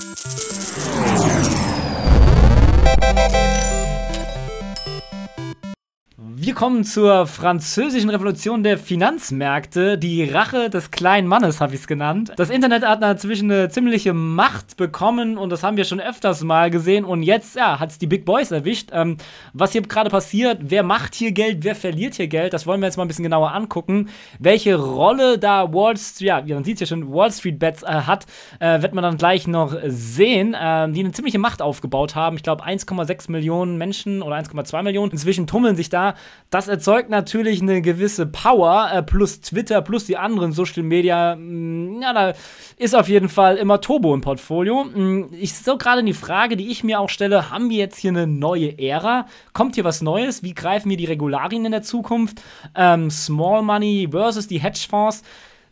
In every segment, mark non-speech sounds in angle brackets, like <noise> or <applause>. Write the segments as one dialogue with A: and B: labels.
A: Thank you. Wir kommen zur französischen Revolution der Finanzmärkte. Die Rache des kleinen Mannes, habe ich es genannt. Das Internet hat inzwischen eine ziemliche Macht bekommen und das haben wir schon öfters mal gesehen. Und jetzt ja, hat es die Big Boys erwischt. Ähm, was hier gerade passiert, wer macht hier Geld, wer verliert hier Geld, das wollen wir jetzt mal ein bisschen genauer angucken. Welche Rolle da Wall Street, ja, man sieht es ja schon, Wall Street Bets äh, hat, äh, wird man dann gleich noch sehen, äh, die eine ziemliche Macht aufgebaut haben. Ich glaube 1,6 Millionen Menschen oder 1,2 Millionen. Inzwischen tummeln sich da das erzeugt natürlich eine gewisse Power, äh, plus Twitter, plus die anderen Social Media. Mh, mm, ja, da ist auf jeden Fall immer Turbo im Portfolio. Mh, mm, ich so gerade die Frage, die ich mir auch stelle: Haben wir jetzt hier eine neue Ära? Kommt hier was Neues? Wie greifen wir die Regularien in der Zukunft? Ähm, Small Money versus die Hedgefonds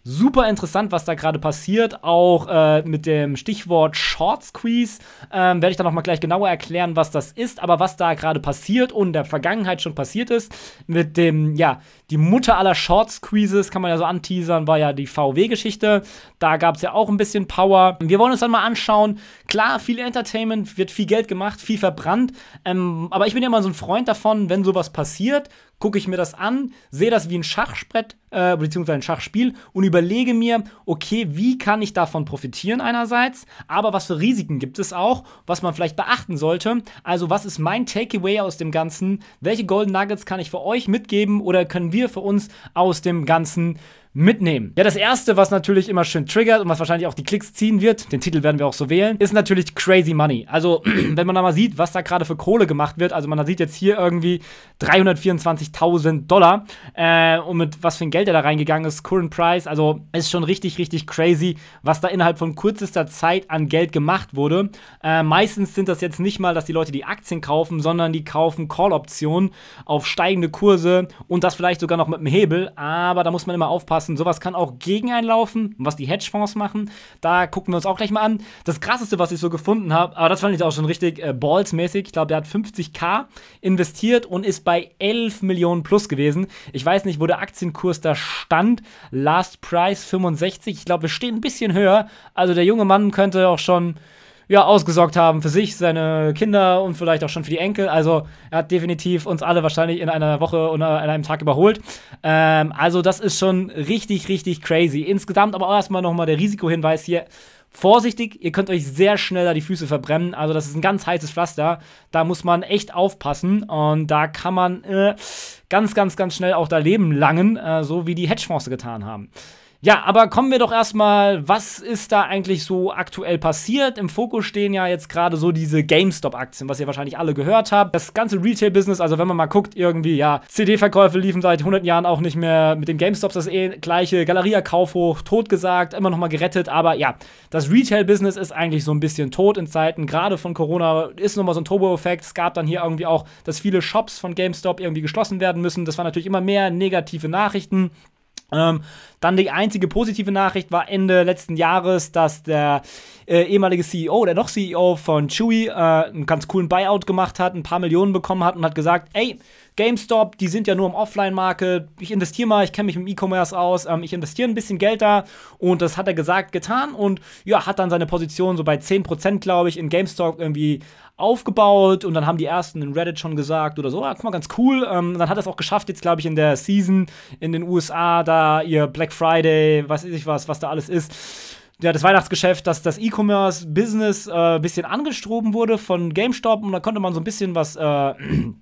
A: super interessant, was da gerade passiert. Auch äh, mit dem Stichwort Short Squeeze ähm, werde ich dann nochmal gleich genauer erklären, was das ist, aber was da gerade passiert und in der Vergangenheit schon passiert ist, mit dem, ja, die Mutter aller Short Squeezes, kann man ja so anteasern, war ja die VW-Geschichte. Da gab es ja auch ein bisschen Power. Wir wollen uns dann mal anschauen. Klar, viel Entertainment, wird viel Geld gemacht, viel verbrannt. Ähm, aber ich bin ja immer so ein Freund davon, wenn sowas passiert, gucke ich mir das an, sehe das wie ein Schachsprett, äh, bzw. ein Schachspiel und überlege mir, okay, wie kann ich davon profitieren einerseits, aber was für Risiken gibt es auch, was man vielleicht beachten sollte. Also was ist mein Takeaway aus dem Ganzen? Welche Golden Nuggets kann ich für euch mitgeben oder können wir wir für uns aus dem ganzen mitnehmen. Ja, das erste, was natürlich immer schön triggert und was wahrscheinlich auch die Klicks ziehen wird, den Titel werden wir auch so wählen, ist natürlich Crazy Money. Also, <clears throat> wenn man da mal sieht, was da gerade für Kohle gemacht wird, also man sieht jetzt hier irgendwie 324.000 Dollar äh, und mit was für ein Geld er da reingegangen ist, Current Price, also ist schon richtig, richtig crazy, was da innerhalb von kürzester Zeit an Geld gemacht wurde. Äh, meistens sind das jetzt nicht mal, dass die Leute die Aktien kaufen, sondern die kaufen Call-Optionen auf steigende Kurse und das vielleicht sogar noch mit einem Hebel, aber da muss man immer aufpassen, sowas. Und sowas kann auch gegen einen laufen, was die Hedgefonds machen. Da gucken wir uns auch gleich mal an. Das krasseste, was ich so gefunden habe, aber das fand ich auch schon richtig äh, ballsmäßig. Ich glaube, der hat 50k investiert und ist bei 11 Millionen plus gewesen. Ich weiß nicht, wo der Aktienkurs da stand. Last Price 65. Ich glaube, wir stehen ein bisschen höher. Also der junge Mann könnte auch schon ja, ausgesorgt haben für sich, seine Kinder und vielleicht auch schon für die Enkel. Also er hat definitiv uns alle wahrscheinlich in einer Woche oder an äh, einem Tag überholt. Ähm, also das ist schon richtig, richtig crazy. Insgesamt aber auch erstmal nochmal der Risikohinweis hier. Vorsichtig, ihr könnt euch sehr schnell da die Füße verbrennen. Also das ist ein ganz heißes Pflaster. Da muss man echt aufpassen und da kann man äh, ganz, ganz, ganz schnell auch da Leben langen, äh, so wie die Hedgefonds getan haben. Ja, aber kommen wir doch erstmal, was ist da eigentlich so aktuell passiert? Im Fokus stehen ja jetzt gerade so diese GameStop-Aktien, was ihr wahrscheinlich alle gehört habt. Das ganze Retail-Business, also wenn man mal guckt, irgendwie, ja, CD-Verkäufe liefen seit 100 Jahren auch nicht mehr. Mit den GameStops das eh gleiche. Galeria-Kaufhoch, kauf totgesagt, immer nochmal gerettet. Aber ja, das Retail-Business ist eigentlich so ein bisschen tot in Zeiten. Gerade von Corona ist nochmal so ein Turbo-Effekt. Es gab dann hier irgendwie auch, dass viele Shops von GameStop irgendwie geschlossen werden müssen. Das waren natürlich immer mehr negative Nachrichten. Ähm, dann die einzige positive Nachricht war Ende letzten Jahres, dass der äh, ehemalige CEO der noch CEO von Chewy äh, einen ganz coolen Buyout gemacht hat, ein paar Millionen bekommen hat und hat gesagt, ey, GameStop, die sind ja nur im Offline-Market, ich investiere mal, ich kenne mich im E-Commerce aus, ähm, ich investiere ein bisschen Geld da und das hat er gesagt, getan und ja, hat dann seine Position so bei 10%, glaube ich, in GameStop irgendwie aufgebaut und dann haben die ersten in Reddit schon gesagt oder so, ah, guck mal, ganz cool. Ähm, dann hat er es auch geschafft, jetzt glaube ich in der Season in den USA da ihr Black Black Friday, was weiß ich was, was da alles ist. Ja, das Weihnachtsgeschäft, dass das E-Commerce-Business ein äh, bisschen angestroben wurde von GameStop und da konnte man so ein bisschen was äh, <clears throat>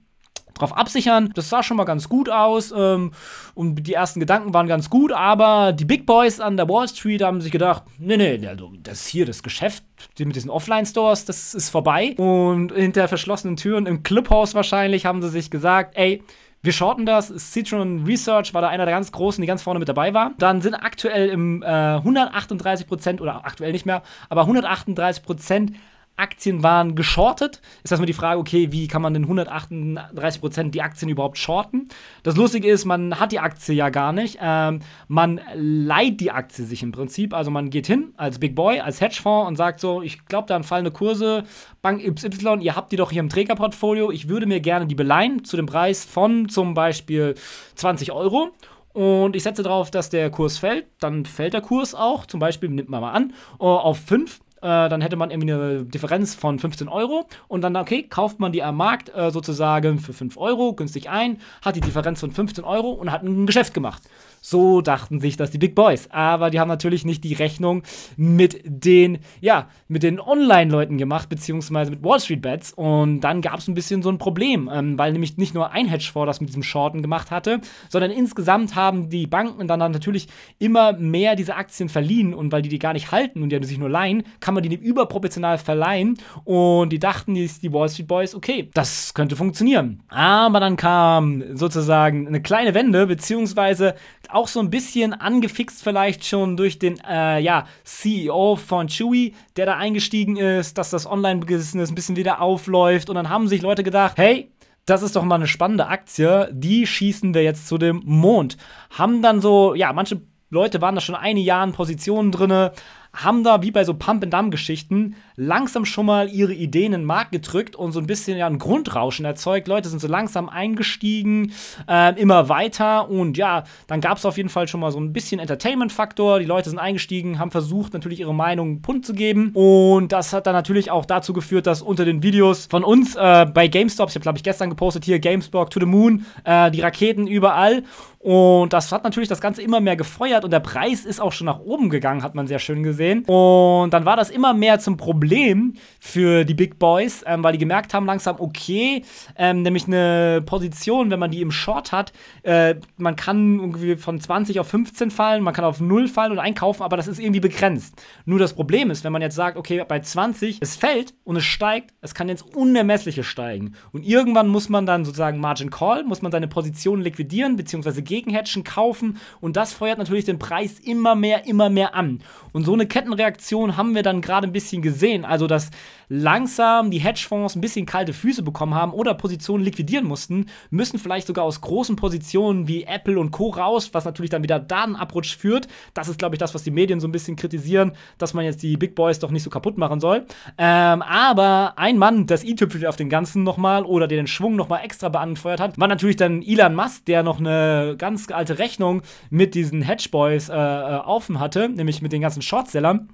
A: drauf absichern. Das sah schon mal ganz gut aus ähm, und die ersten Gedanken waren ganz gut, aber die Big Boys an der Wall Street haben sich gedacht, nee, nee, also das hier, das Geschäft mit diesen Offline-Stores, das ist vorbei. Und hinter verschlossenen Türen im Clubhouse wahrscheinlich haben sie sich gesagt, ey, wir shorten das. Citron Research war da einer der ganz großen, die ganz vorne mit dabei war. Dann sind aktuell im äh, 138 Prozent oder aktuell nicht mehr, aber 138 Prozent Aktien waren geschortet. Ist erstmal die Frage, okay, wie kann man denn 138 die Aktien überhaupt shorten? Das Lustige ist, man hat die Aktie ja gar nicht. Ähm, man leiht die Aktie sich im Prinzip. Also man geht hin als Big Boy, als Hedgefonds und sagt so, ich glaube, da haben fallende Kurse, Bank Y, ihr habt die doch hier im Trägerportfolio. Ich würde mir gerne die beleihen zu dem Preis von zum Beispiel 20 Euro und ich setze darauf, dass der Kurs fällt, dann fällt der Kurs auch, zum Beispiel, nimmt man mal an, äh, auf 5 äh, dann hätte man irgendwie eine Differenz von 15 Euro und dann, okay, kauft man die am Markt äh, sozusagen für 5 Euro günstig ein, hat die Differenz von 15 Euro und hat ein Geschäft gemacht. So dachten sich das die Big Boys. Aber die haben natürlich nicht die Rechnung mit den, ja, mit den Online-Leuten gemacht, beziehungsweise mit Wall Street Bets. Und dann gab es ein bisschen so ein Problem, ähm, weil nämlich nicht nur ein Hedgefonds das mit diesem Shorten gemacht hatte, sondern insgesamt haben die Banken dann, dann natürlich immer mehr diese Aktien verliehen und weil die die gar nicht halten und die sich nur leihen, kann man die dem überproportional verleihen. Und die dachten, die, die Wall Street Boys, okay, das könnte funktionieren. Aber dann kam sozusagen eine kleine Wende, beziehungsweise auch so ein bisschen angefixt vielleicht schon durch den äh, ja, CEO von Chewy, der da eingestiegen ist, dass das Online-Business ein bisschen wieder aufläuft. Und dann haben sich Leute gedacht, hey, das ist doch mal eine spannende Aktie, die schießen wir jetzt zu dem Mond. Haben dann so, ja, manche Leute waren da schon einige Jahre in Positionen drinne, haben da wie bei so Pump-and-Dump-Geschichten langsam schon mal ihre Ideen in den Markt gedrückt und so ein bisschen ja ein Grundrauschen erzeugt. Leute sind so langsam eingestiegen, äh, immer weiter und ja, dann gab es auf jeden Fall schon mal so ein bisschen Entertainment-Faktor. Die Leute sind eingestiegen, haben versucht, natürlich ihre Meinung Punt zu geben und das hat dann natürlich auch dazu geführt, dass unter den Videos von uns äh, bei GameStop, ich habe glaube ich gestern gepostet hier, GameStop to the Moon, äh, die Raketen überall und das hat natürlich das Ganze immer mehr gefeuert und der Preis ist auch schon nach oben gegangen, hat man sehr schön gesehen und dann war das immer mehr zum Problem Problem für die Big Boys, ähm, weil die gemerkt haben langsam, okay, ähm, nämlich eine Position, wenn man die im Short hat, äh, man kann irgendwie von 20 auf 15 fallen, man kann auf 0 fallen und einkaufen, aber das ist irgendwie begrenzt. Nur das Problem ist, wenn man jetzt sagt, okay, bei 20, es fällt und es steigt, es kann ins Unermessliche steigen. Und irgendwann muss man dann sozusagen Margin Call, muss man seine Position liquidieren, beziehungsweise gegenhatchen, kaufen und das feuert natürlich den Preis immer mehr, immer mehr an. Und so eine Kettenreaktion haben wir dann gerade ein bisschen gesehen gesehen. Also, dass langsam die Hedgefonds ein bisschen kalte Füße bekommen haben oder Positionen liquidieren mussten, müssen vielleicht sogar aus großen Positionen wie Apple und Co. raus, was natürlich dann wieder Datenabrutsch führt. Das ist, glaube ich, das, was die Medien so ein bisschen kritisieren, dass man jetzt die Big Boys doch nicht so kaputt machen soll. Ähm, aber ein Mann, das i-Tüpfel auf den Ganzen nochmal oder der den Schwung nochmal extra beanfeuert hat, war natürlich dann Elon Musk, der noch eine ganz alte Rechnung mit diesen Hedgeboys äh, äh, offen hatte, nämlich mit den ganzen Shortsellern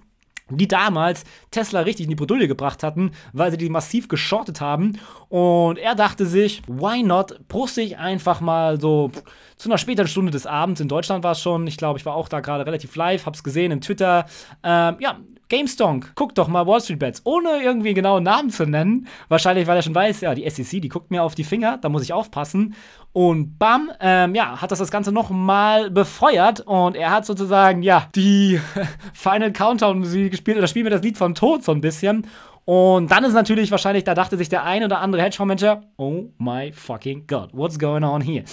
A: die damals Tesla richtig in die Bredouille gebracht hatten, weil sie die massiv geschortet haben. Und er dachte sich, why not, bruste ich einfach mal so zu einer späteren Stunde des Abends. In Deutschland war es schon, ich glaube, ich war auch da gerade relativ live, habe es gesehen in Twitter. Ähm, ja, GameStonk, guckt doch mal Wall Street Bets, ohne irgendwie genau einen Namen zu nennen. Wahrscheinlich, weil er schon weiß, ja, die SEC, die guckt mir auf die Finger, da muss ich aufpassen. Und bam, ähm, ja, hat das das Ganze nochmal befeuert und er hat sozusagen, ja, die <laughs> Final Countdown-Musik gespielt oder spielt mir das Lied von Tod so ein bisschen. Und dann ist natürlich wahrscheinlich, da dachte sich der ein oder andere Hedgefondsmanager, oh my fucking God, what's going on here?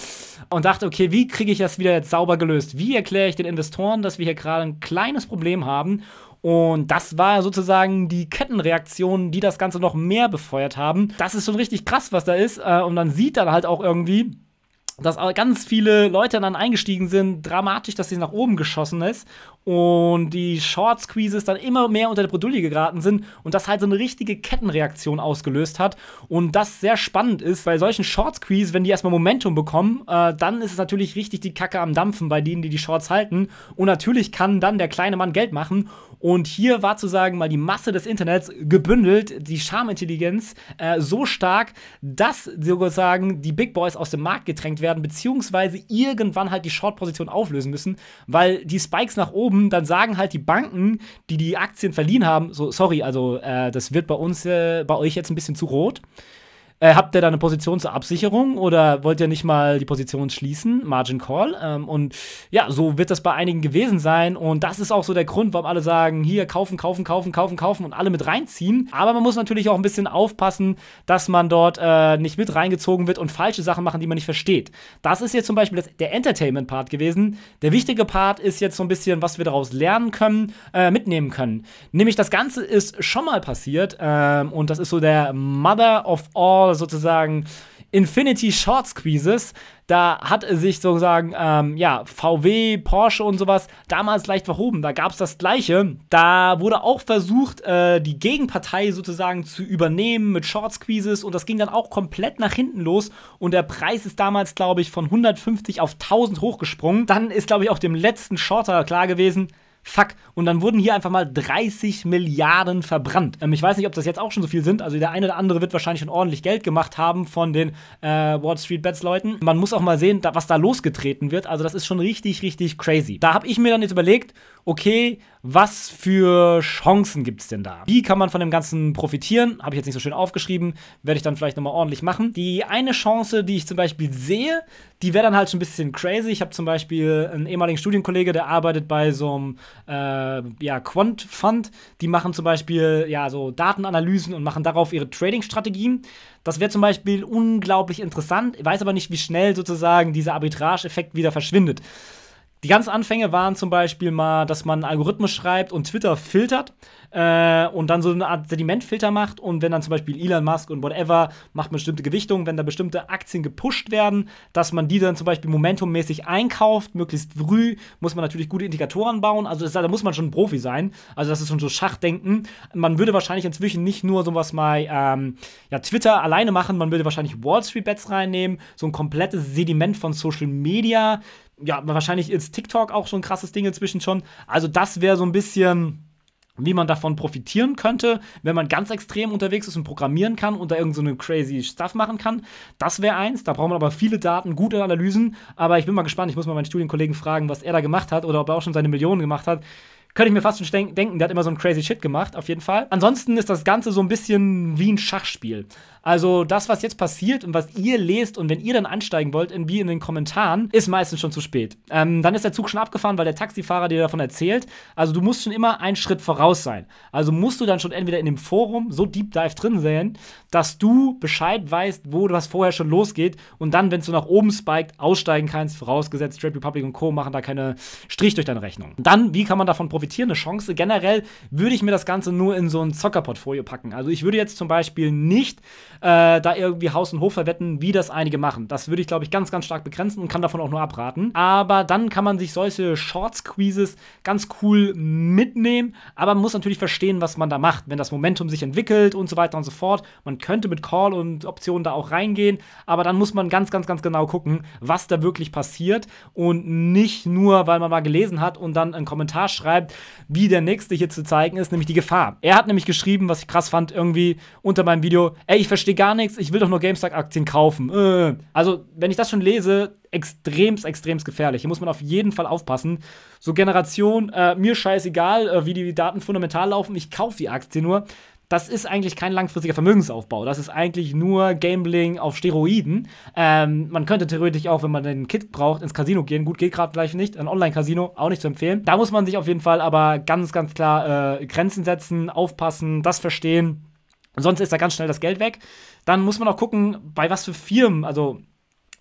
A: Und dachte, okay, wie kriege ich das wieder jetzt sauber gelöst? Wie erkläre ich den Investoren, dass wir hier gerade ein kleines Problem haben? Und das war sozusagen die Kettenreaktion, die das Ganze noch mehr befeuert haben. Das ist schon richtig krass, was da ist. Äh, und man sieht dann halt auch irgendwie, dass ganz viele Leute dann eingestiegen sind, dramatisch, dass sie nach oben geschossen ist und die Short Squeezes dann immer mehr unter der Bredouille geraten sind und das halt so eine richtige Kettenreaktion ausgelöst hat und das sehr spannend ist, bei solchen Short Squeezes, wenn die erstmal Momentum bekommen, äh, dann ist es natürlich richtig die Kacke am Dampfen bei denen, die die Shorts halten und natürlich kann dann der kleine Mann Geld machen und hier war zu sagen mal die Masse des Internets gebündelt, die Charmintelligenz äh, so stark, dass sozusagen die Big Boys aus dem Markt gedrängt werden werden, beziehungsweise irgendwann halt die Short-Position auflösen müssen, weil die Spikes nach oben, dann sagen halt die Banken, die die Aktien verliehen haben, so, sorry, also äh, das wird bei uns, äh, bei euch jetzt ein bisschen zu rot. Äh, habt ihr da eine Position zur Absicherung oder wollt ihr nicht mal die Position schließen? Margin Call. Ähm, und ja, so wird das bei einigen gewesen sein. Und das ist auch so der Grund, warum alle sagen, hier kaufen, kaufen, kaufen, kaufen, kaufen und alle mit reinziehen. Aber man muss natürlich auch ein bisschen aufpassen, dass man dort äh, nicht mit reingezogen wird und falsche Sachen machen, die man nicht versteht. Das ist jetzt zum Beispiel das, der Entertainment-Part gewesen. Der wichtige Part ist jetzt so ein bisschen, was wir daraus lernen können, äh, mitnehmen können. Nämlich das Ganze ist schon mal passiert ähm, und das ist so der Mother of all sozusagen Infinity Short Squeezes. Da hat sich sozusagen ähm, ja, VW, Porsche und sowas damals leicht verhoben. Da gab es das Gleiche. Da wurde auch versucht, äh, die Gegenpartei sozusagen zu übernehmen mit Short Squeezes und das ging dann auch komplett nach hinten los. Und der Preis ist damals, glaube ich, von 150 auf 1000 hochgesprungen. Dann ist, glaube ich, auch dem letzten Shorter klar gewesen, Fuck. Und dann wurden hier einfach mal 30 Milliarden verbrannt. Ähm, ich weiß nicht, ob das jetzt auch schon so viel sind. Also der eine oder andere wird wahrscheinlich schon ordentlich Geld gemacht haben von den äh, Wall Street Bets Leuten. Man muss auch mal sehen, da, was da losgetreten wird. Also das ist schon richtig, richtig crazy. Da habe ich mir dann jetzt überlegt, okay, was für Chancen gibt es denn da? Wie kann man von dem Ganzen profitieren? Habe ich jetzt nicht so schön aufgeschrieben, werde ich dann vielleicht nochmal ordentlich machen. Die eine Chance, die ich zum Beispiel sehe, die wäre dann halt schon ein bisschen crazy. Ich habe zum Beispiel einen ehemaligen Studienkollege, der arbeitet bei so einem äh, ja, Quant Fund. Die machen zum Beispiel ja, so Datenanalysen und machen darauf ihre Trading-Strategien. Das wäre zum Beispiel unglaublich interessant, ich weiß aber nicht, wie schnell sozusagen dieser Arbitrage-Effekt wieder verschwindet. Die ganzen Anfänge waren zum Beispiel mal, dass man einen Algorithmus schreibt und Twitter filtert äh, und dann so eine Art Sedimentfilter macht. Und wenn dann zum Beispiel Elon Musk und whatever macht bestimmte Gewichtungen, wenn da bestimmte Aktien gepusht werden, dass man die dann zum Beispiel momentummäßig einkauft, möglichst früh, muss man natürlich gute Indikatoren bauen. Also das, da muss man schon ein Profi sein. Also das ist schon so Schachdenken. Man würde wahrscheinlich inzwischen nicht nur sowas mal ähm, ja, Twitter alleine machen, man würde wahrscheinlich Wall Street Bets reinnehmen, so ein komplettes Sediment von Social Media ja, wahrscheinlich ist TikTok auch schon ein krasses Ding inzwischen schon. Also das wäre so ein bisschen wie man davon profitieren könnte, wenn man ganz extrem unterwegs ist und programmieren kann und da irgendeine so crazy Stuff machen kann. Das wäre eins. Da braucht man aber viele Daten, gute Analysen. Aber ich bin mal gespannt. Ich muss mal meinen Studienkollegen fragen, was er da gemacht hat oder ob er auch schon seine Millionen gemacht hat könnte ich mir fast schon denken, der hat immer so einen crazy Shit gemacht, auf jeden Fall. Ansonsten ist das Ganze so ein bisschen wie ein Schachspiel. Also das, was jetzt passiert und was ihr lest und wenn ihr dann ansteigen wollt, in, wie in den Kommentaren, ist meistens schon zu spät. Ähm, dann ist der Zug schon abgefahren, weil der Taxifahrer dir davon erzählt. Also du musst schon immer einen Schritt voraus sein. Also musst du dann schon entweder in dem Forum so Deep Dive drin sein, dass du Bescheid weißt, wo was vorher schon losgeht und dann, wenn du nach oben spiked, aussteigen kannst, vorausgesetzt Trade Republic und Co. machen da keine Strich durch deine Rechnung. Dann, wie kann man davon profitieren? eine Chance. Generell würde ich mir das Ganze nur in so ein Zockerportfolio packen. Also ich würde jetzt zum Beispiel nicht äh, da irgendwie Haus und Hof verwetten, wie das einige machen. Das würde ich, glaube ich, ganz, ganz stark begrenzen und kann davon auch nur abraten. Aber dann kann man sich solche Short-Squeezes ganz cool mitnehmen, aber man muss natürlich verstehen, was man da macht, wenn das Momentum sich entwickelt und so weiter und so fort. Man könnte mit Call und Optionen da auch reingehen, aber dann muss man ganz, ganz, ganz genau gucken, was da wirklich passiert und nicht nur, weil man mal gelesen hat und dann einen Kommentar schreibt, wie der nächste hier zu zeigen ist, nämlich die Gefahr. Er hat nämlich geschrieben, was ich krass fand, irgendwie unter meinem Video, ey, ich verstehe gar nichts, ich will doch nur GameStop-Aktien kaufen. Äh. Also, wenn ich das schon lese, extremst, extremst gefährlich. Hier muss man auf jeden Fall aufpassen. So Generation, äh, mir scheißegal, äh, wie die Daten fundamental laufen, ich kaufe die Aktie nur das ist eigentlich kein langfristiger Vermögensaufbau. Das ist eigentlich nur Gambling auf Steroiden. Ähm, man könnte theoretisch auch, wenn man einen Kit braucht, ins Casino gehen. Gut, geht gerade gleich nicht. Ein Online-Casino, auch nicht zu empfehlen. Da muss man sich auf jeden Fall aber ganz, ganz klar äh, Grenzen setzen, aufpassen, das verstehen. Sonst ist da ganz schnell das Geld weg. Dann muss man auch gucken, bei was für Firmen, also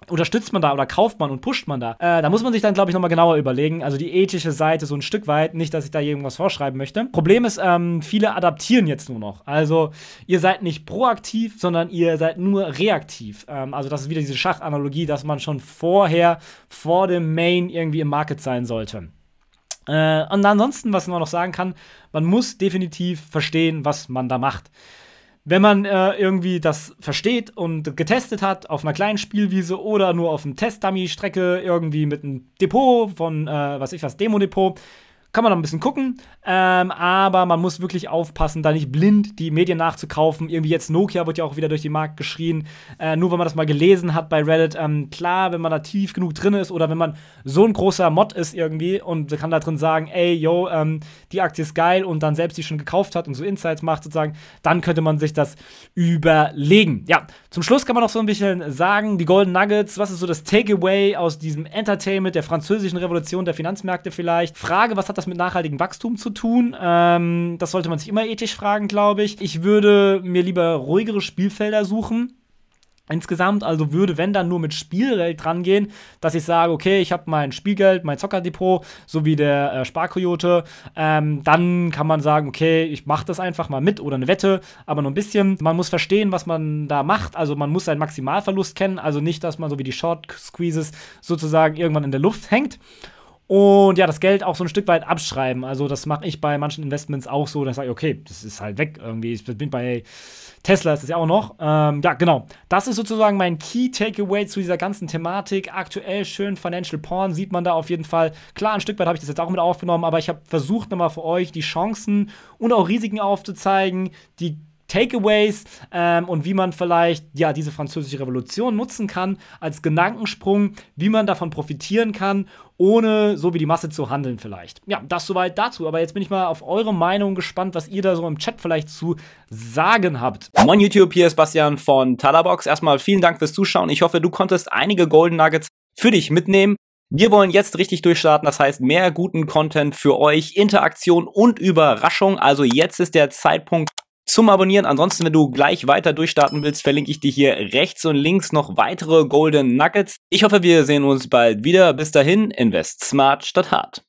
A: unterstützt man da oder kauft man und pusht man da? Äh, da muss man sich dann, glaube ich, nochmal genauer überlegen. Also die ethische Seite so ein Stück weit, nicht, dass ich da irgendwas vorschreiben möchte. Problem ist, ähm, viele adaptieren jetzt nur noch. Also ihr seid nicht proaktiv, sondern ihr seid nur reaktiv. Ähm, also das ist wieder diese Schachanalogie, dass man schon vorher, vor dem Main irgendwie im Market sein sollte. Äh, und ansonsten, was man noch sagen kann, man muss definitiv verstehen, was man da macht wenn man äh, irgendwie das versteht und getestet hat auf einer kleinen Spielwiese oder nur auf einem Test-Dummy-Strecke irgendwie mit einem Depot von, äh, was ich was, Demo-Depot, kann man noch ein bisschen gucken, ähm, aber man muss wirklich aufpassen, da nicht blind die Medien nachzukaufen. Irgendwie jetzt Nokia wird ja auch wieder durch den Markt geschrien. Äh, nur wenn man das mal gelesen hat bei Reddit, ähm, klar, wenn man da tief genug drin ist oder wenn man so ein großer Mod ist irgendwie und kann da drin sagen, ey, yo, ähm, die Aktie ist geil und dann selbst die schon gekauft hat und so Insights macht sozusagen, dann könnte man sich das überlegen. Ja, zum Schluss kann man noch so ein bisschen sagen, die Golden Nuggets, was ist so das Takeaway aus diesem Entertainment der französischen Revolution der Finanzmärkte vielleicht? Frage, was hat das mit nachhaltigem Wachstum zu tun? Ähm, das sollte man sich immer ethisch fragen, glaube ich. Ich würde mir lieber ruhigere Spielfelder suchen. Insgesamt, also würde, wenn dann nur mit Spielgeld rangehen, dass ich sage, okay, ich habe mein Spielgeld, mein Zockerdepot, so wie der äh, Sparkoyote, ähm, dann kann man sagen, okay, ich mache das einfach mal mit oder eine Wette, aber nur ein bisschen. Man muss verstehen, was man da macht, also man muss seinen Maximalverlust kennen, also nicht, dass man so wie die Short Squeezes sozusagen irgendwann in der Luft hängt. Und ja, das Geld auch so ein Stück weit abschreiben. Also, das mache ich bei manchen Investments auch so, dass ich okay, das ist halt weg irgendwie. Ich bin bei Tesla, ist das ja auch noch. Ähm, ja, genau. Das ist sozusagen mein Key Takeaway zu dieser ganzen Thematik. Aktuell schön Financial Porn sieht man da auf jeden Fall. Klar, ein Stück weit habe ich das jetzt auch mit aufgenommen, aber ich habe versucht, nochmal für euch die Chancen und auch Risiken aufzuzeigen, die Takeaways ähm, und wie man vielleicht ja diese französische Revolution nutzen kann als Gedankensprung, wie man davon profitieren kann, ohne so wie die Masse zu handeln vielleicht. Ja, das soweit dazu. Aber jetzt bin ich mal auf eure Meinung gespannt, was ihr da so im Chat vielleicht zu sagen habt. Moin YouTube, hier ist Bastian von Talabox. Erstmal vielen Dank fürs Zuschauen. Ich hoffe, du konntest einige Golden Nuggets für dich mitnehmen. Wir wollen jetzt richtig durchstarten, das heißt mehr guten Content für euch, Interaktion und Überraschung. Also jetzt ist der Zeitpunkt, zum Abonnieren. Ansonsten, wenn du gleich weiter durchstarten willst, verlinke ich dir hier rechts und links noch weitere Golden Nuggets. Ich hoffe, wir sehen uns bald wieder. Bis dahin, invest smart statt hart.